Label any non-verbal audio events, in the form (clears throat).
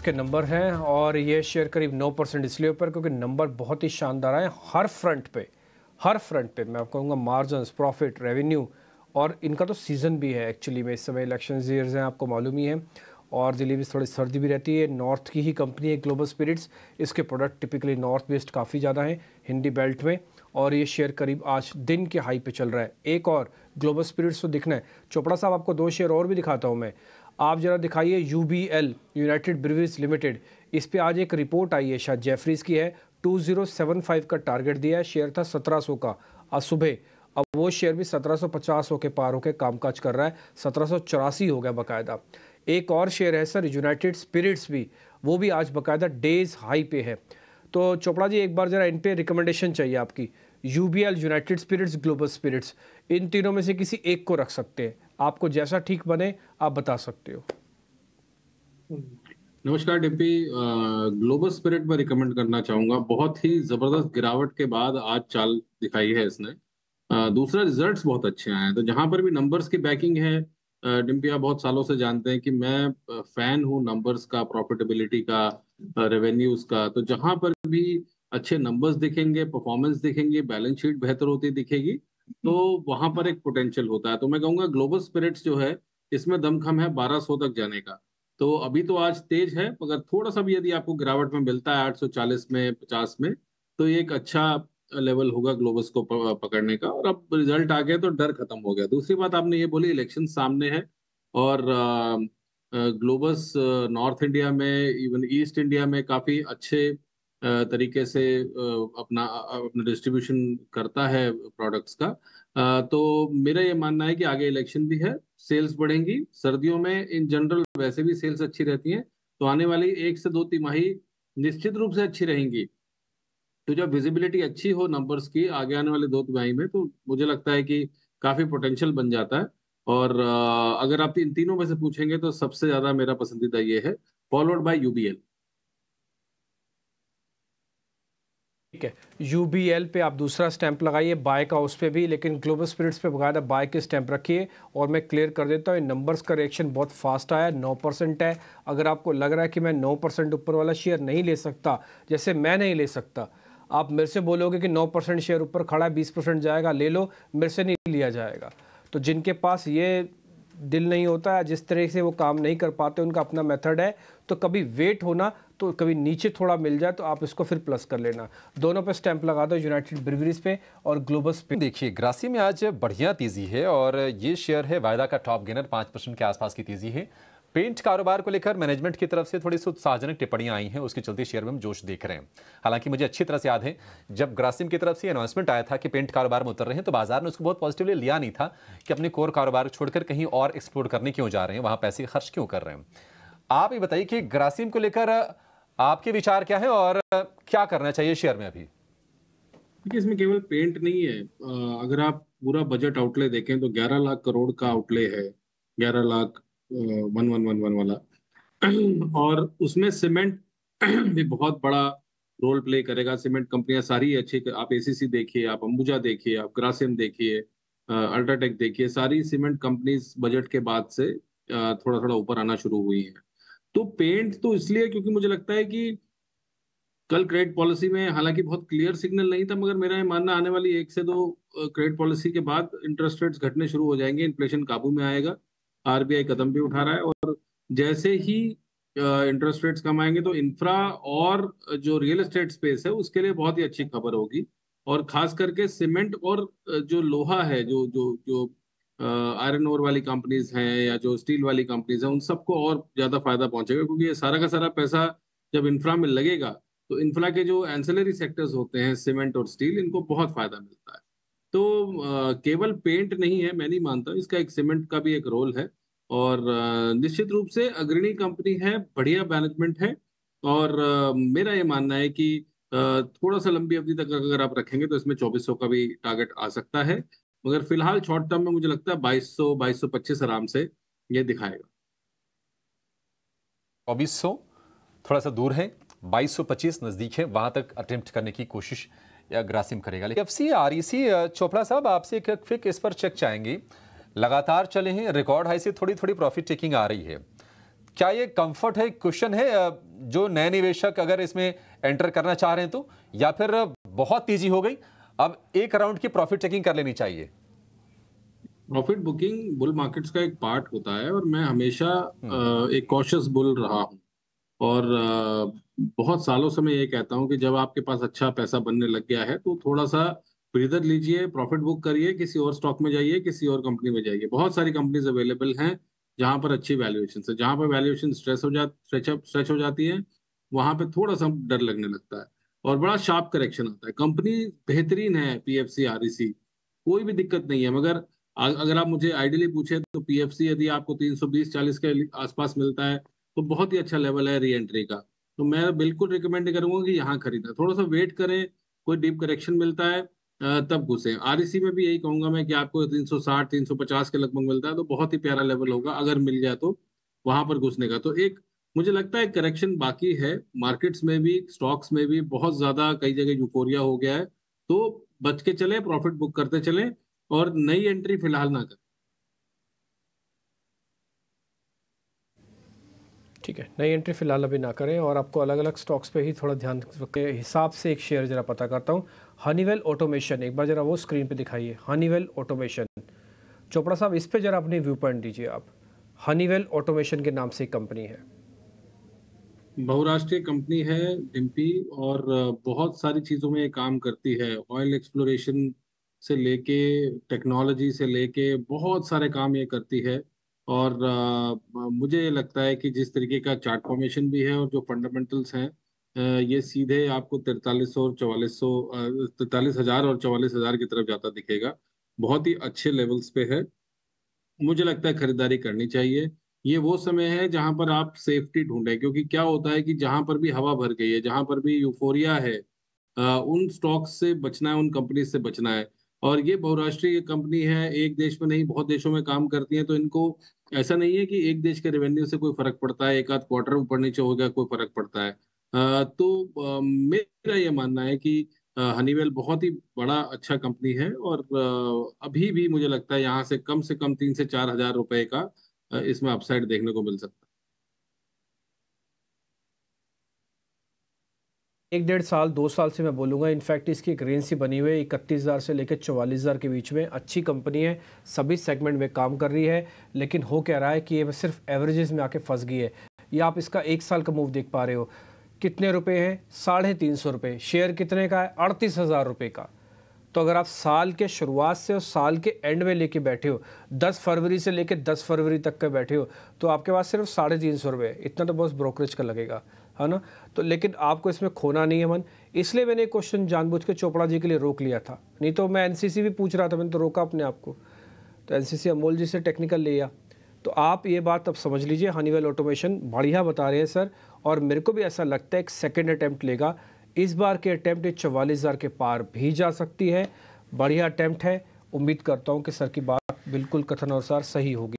इसके नंबर हैं और ये शेयर करीब नौ परसेंट इसलिए ऊपर क्योंकि नंबर बहुत ही शानदार आए हर फ्रंट पे हर फ्रंट पे मैं आपको कहूँगा मार्जन प्रॉफिट रेवेन्यू और इनका तो सीज़न भी है एक्चुअली में इस समय इलेक्शन ईयर्स हैं आपको मालूम ही है और दिल्ली में थोड़ी सर्दी भी रहती है नॉर्थ की ही कंपनी है ग्लोबल स्पिरिट्स इसके प्रोडक्ट टिपिकली नॉर्थ वेस्ट काफ़ी ज़्यादा हैं हिंदी बेल्ट में और ये शेयर करीब आज दिन के हाई पे चल रहा है एक और ग्लोबल स्पिरिट्स तो दिखना है चोपड़ा साहब आपको दो शेयर और भी दिखाता हूँ मैं आप ज़रा दिखाइए U B L United Breweries limited इस पर आज एक रिपोर्ट आई है शायद जेफरीज की है 2075 का टारगेट दिया है शेयर था 1700 का आज सुबह अब वो शेयर भी 1750 के पार काम कामकाज कर रहा है सत्रह हो गया बाकायदा एक और शेयर है सर यूनाइटेड स्पिरिट्स भी वो भी आज बाकायदा डेज हाई पे है तो चोपड़ा जी एक बार ज़रा इन पर रिकमेंडेशन चाहिए आपकी U B L United Spirits Global Spirits इन तीनों में से किसी एक को रख सकते हैं आपको जैसा ठीक बने आप बता सकते हो नमस्कार डिम्पी ग्लोबल स्पिरिट में रिकमेंड करना चाहूंगा बहुत ही जबरदस्त गिरावट के बाद आज चाल दिखाई है इसने आ, दूसरा रिजल्ट्स बहुत अच्छे आए हैं तो जहां पर भी नंबर्स की बैकिंग है डिम्पी आप बहुत सालों से जानते हैं कि मैं फैन हूँ नंबर्स का प्रॉफिटेबिलिटी का रेवेन्यूज का तो जहां पर भी अच्छे नंबर्स दिखेंगे परफॉर्मेंस दिखेंगे बैलेंस शीट बेहतर होती दिखेगी तो वहां पर एक पोटेंशियल होता है तो मैं कहूंगा ग्लोबल स्पिरिट्स जो है इसमें दमखम है 1200 तक जाने का तो अभी तो आज तेज है मगर थोड़ा सा भी यदि आपको गिरावट में मिलता है 840 में 50 में तो ये एक अच्छा लेवल होगा ग्लोबस को पकड़ने का और अब रिजल्ट आ गया तो डर खत्म हो गया दूसरी बात आपने ये बोली इलेक्शन सामने है और ग्लोबस नॉर्थ इंडिया में इवन ईस्ट इंडिया में काफी अच्छे तरीके से अपना अपना डिस्ट्रीब्यूशन करता है प्रोडक्ट्स का तो मेरा ये मानना है कि आगे इलेक्शन भी है सेल्स बढ़ेंगी सर्दियों में इन जनरल वैसे भी सेल्स अच्छी रहती हैं तो आने वाली एक से दो तिमाही निश्चित रूप से अच्छी रहेंगी तो जब विजिबिलिटी अच्छी हो नंबर्स की आगे आने वाले दो तिमाही में तो मुझे लगता है कि काफ़ी पोटेंशियल बन जाता है और अगर आप इन तीनों में से पूछेंगे तो सबसे ज़्यादा मेरा पसंदीदा ये है फॉलोड बाय यूबीएल ठीक है यू बी एल पे आप दूसरा स्टैंप लगाइए बाय का उस पर भी लेकिन ग्लोबल स्पिरिट्स पे बकायदा बाय के स्टैंप रखिए और मैं क्लियर कर देता हूँ नंबर्स का रिएक्शन बहुत फास्ट आया नौ परसेंट है अगर आपको लग रहा है कि मैं नौ परसेंट ऊपर वाला शेयर नहीं ले सकता जैसे मैं नहीं ले सकता आप मेरे से बोलोगे कि नौ परसेंट शेयर ऊपर खड़ा है बीस परसेंट जाएगा ले लो मेरे से नहीं लिया जाएगा तो जिनके पास ये दिल नहीं होता है जिस तरह से वो काम नहीं कर पाते उनका अपना मेथड है तो कभी वेट होना तो कभी नीचे थोड़ा मिल जाए तो आप इसको फिर प्लस कर लेना दोनों पे स्टैंप लगा दो यूनाइटेड ब्रिवरीज पे और ग्लोबस पे देखिए ग्रासी में आज बढ़िया तेज़ी है और ये शेयर है वायदा का टॉप गेनर पाँच परसेंट के आसपास की तेज़ी है पेंट कारोबार को लेकर मैनेजमेंट की तरफ से थोड़ी सी उत्साहजनक टिप्पणियां आई हैं उसके चलते शेयर में हम जोश देख रहे हैं हालांकि मुझे अच्छी तरह से याद है जब ग्रासिम की तरफ से अनाउंसमेंट आया था कि पेंट कारोबार में उतर रहे हैं तो बाजार ने उसको बहुत पॉजिटिवली लिया नहीं था कि अपने कोर कारोबार छोड़कर कहीं और एक्सप्लोर करने क्यों जा रहे हैं वहाँ पैसे खर्च क्यों कर रहे हैं आप ये बताइए कि ग्रासिम को लेकर आपके विचार क्या है और क्या करना चाहिए शेयर में अभी देखिए इसमें केवल पेंट नहीं है अगर आप पूरा बजट आउटले देखें तो 11 लाख करोड़ का आउटले है 11 lakh one one one one वाला (clears throat) और उसमें सीमेंट (clears throat) भी बहुत बड़ा रोल प्ले करेगा सीमेंट कंपनियां सारी अच्छी आप एसीसी देखिए आप अंबुजा देखिए आप ग्रासिम देखिए अल्ट्राटेक देखिए सारी सीमेंट कंपनीज बजट के बाद से थोड़ा थोड़ा ऊपर आना शुरू हुई है तो पेंट तो इसलिए क्योंकि मुझे लगता है कि कल क्रेडिट पॉलिसी में हालांकि बहुत क्लियर सिग्नल नहीं था मगर मेरा ये मानना आने वाली एक से दो क्रेडिट पॉलिसी के बाद इंटरेस्ट रेट्स घटने शुरू हो जाएंगे इन्फ्लेशन काबू में आएगा आरबीआई कदम भी उठा रहा है और जैसे ही इंटरेस्ट रेट्स कम आएंगे तो इंफ्रा और जो रियल एस्टेट स्पेस है उसके लिए बहुत ही अच्छी खबर होगी और खास करके सीमेंट और जो लोहा है जो जो जो आयरन ओर वाली कंपनीज हैं या जो स्टील वाली कंपनीज हैं उन सबको और ज़्यादा फायदा पहुंचेगा क्योंकि ये सारा का सारा पैसा जब इंफ्रा में लगेगा तो इंफ्रा के जो एंसलरी सेक्टर्स होते हैं सीमेंट और स्टील इनको बहुत फायदा मिलता है तो आ, केवल पेंट नहीं है मैं नहीं मानता इसका एक सीमेंट का भी एक रोल है और निश्चित रूप से अग्रणी कंपनी है बढ़िया मैनेजमेंट है और मेरा ये मानना है कि थोड़ा सा लंबी अवधि तक अगर आप रखेंगे तो इसमें 2400 का भी टारगेट आ सकता है मगर फिलहाल शॉर्ट टर्म में मुझे लगता है 2200 2225 आराम से ये दिखाएगा 2400 थोड़ा सा दूर है 2225 नज़दीक है वहां तक अटेम्प्ट करने की कोशिश या ग्रासिम करेगा लेकिन F R E C Chopra साहब आपसे एक फिक इस पर चेक चाहेंगे लगातार चले हैं रिकॉर्ड हाई से थोड़ी थोड़ी प्रॉफिट टेकिंग आ रही है क्या ये कंफर्ट है क्वेश्चन है जो नए निवेशक अगर इसमें एंटर करना चाह रहे हैं तो या फिर बहुत तेजी हो गई अब एक राउंड की प्रॉफिट चेकिंग कर लेनी चाहिए प्रॉफिट बुकिंग बुल मार्केट्स का एक पार्ट होता है और मैं हमेशा हम्म। एक कॉशियस बुल रहा हूं और बहुत सालों से मैं ये कहता हूं कि जब आपके पास अच्छा पैसा बनने लग गया है तो थोड़ा सा तो लीजिए प्रॉफिट बुक करिए किसी और स्टॉक में जाइए किसी और कंपनी में जाइए बहुत सारी कंपनीज अवेलेबल हैं जहाँ पर अच्छी वैल्यूएशन है जहाँ पर वैल्यूएशन स्ट्रेस हो जा स्ट्रेच हो जाती है वहाँ पर थोड़ा सा डर लगने लगता है और बड़ा शार्प करेक्शन आता है कंपनी बेहतरीन है P F C R C कोई भी दिक्कत नहीं है मगर अगर आप मुझे आइडियली पूछे तो पी एफ सी यदि आपको तीन सौ बीस चालीस के आसपास मिलता है तो बहुत ही अच्छा लेवल है री एंट्री का तो मैं बिल्कुल रिकमेंड करूंगा कि यहाँ खरीदा थोड़ा सा वेट करें कोई डीप करेक्शन मिलता है तब घुसे आरईसी e में भी यही कहूंगा मैं कि आपको 360 350 के लगभग मिलता है तो बहुत ही प्यारा लेवल होगा अगर मिल गया तो वहां पर घुसने का तो एक मुझे लगता है करेक्शन बाकी है मार्केट्स में भी स्टॉक्स में भी बहुत ज्यादा कई जगह यूकोरिया हो गया है तो बच के चले प्रॉफिट बुक करते चले और नई एंट्री फिलहाल ना करें ठीक है नई एंट्री फ़िलहाल अभी ना करें और आपको अलग अलग स्टॉक्स पे ही थोड़ा ध्यान के हिसाब से एक शेयर ज़रा पता करता हूँ हनीवेल ऑटोमेशन एक बार ज़रा वो स्क्रीन पे दिखाइए हनीवेल ऑटोमेशन चोपड़ा साहब इस पे ज़रा अपनी व्यू पॉइंट दीजिए आप हनीवेल ऑटोमेशन के नाम से एक कंपनी है बहुराष्ट्रीय कंपनी है डिम्पी और बहुत सारी चीज़ों में ये काम करती है ऑयल एक्सप्लोरेशन से लेके टेक्नोलॉजी से लेके बहुत सारे काम ये करती है और आ, मुझे ये लगता है कि जिस तरीके का चार्ट फॉर्मेशन भी है और जो फंडामेंटल्स हैं ये सीधे आपको तिरतालीस और चवालीस सौ तिरतालीस हजार और चवालीस हजार की तरफ जाता दिखेगा बहुत ही अच्छे लेवल्स पे है मुझे लगता है खरीदारी करनी चाहिए ये वो समय है जहां पर आप सेफ्टी ढूंढे क्योंकि क्या होता है कि जहां पर भी हवा भर गई है जहां पर भी यूफोरिया है उन स्टॉक्स से बचना है उन कंपनी से बचना है और ये बहुराष्ट्रीय कंपनी है एक देश में नहीं बहुत देशों में काम करती है तो इनको ऐसा नहीं है कि एक देश के रेवेन्यू से कोई फर्क पड़ता है एक आध क्वार्टर ऊपर नीचे हो गया कोई फर्क पड़ता है तो मेरा ये मानना है कि हनीवेल बहुत ही बड़ा अच्छा कंपनी है और अभी भी मुझे लगता है यहाँ से कम से कम तीन से चार हजार रुपए का इसमें अपसाइड देखने को मिल सकता है एक डेढ़ साल दो साल से मैं बोलूँगा इनफैक्ट इसकी एक रेंज सी बनी हुई है इकतीस हज़ार से लेकर चौवालीस हज़ार के बीच में अच्छी कंपनी है सभी सेगमेंट में काम कर रही है लेकिन हो कह रहा है कि ये सिर्फ एवरेजेस में आके फंस गई है या आप इसका एक साल का मूव देख पा रहे हो कितने रुपए हैं साढ़े तीन सौ रुपये शेयर कितने का है अड़तीस हज़ार रुपये का तो अगर आप साल के शुरुआत से और साल के एंड में लेके बैठे हो 10 फरवरी से लेके 10 फरवरी तक के बैठे हो तो आपके पास सिर्फ साढ़े तीन सौ रुपये इतना तो बस ब्रोकरेज का लगेगा है ना तो लेकिन आपको इसमें खोना नहीं है मन इसलिए मैंने क्वेश्चन जानबूझ के चोपड़ा जी के लिए रोक लिया था नहीं तो मैं एनसीसी भी पूछ रहा था मैंने तो रोका अपने आप को तो एनसीसी अमोल जी से टेक्निकल लिया तो आप ये बात अब समझ लीजिए हनीवेल ऑटोमेशन बढ़िया बता रहे हैं सर और मेरे को भी ऐसा लगता है एक सेकेंड अटैम्प्ट लेगा इस बार के अटैम्प्ट चवालीस हज़ार के पार भी जा सकती है बढ़िया अटैम्प्ट है उम्मीद करता हूँ कि सर की बात बिल्कुल कथन अनुसार सही होगी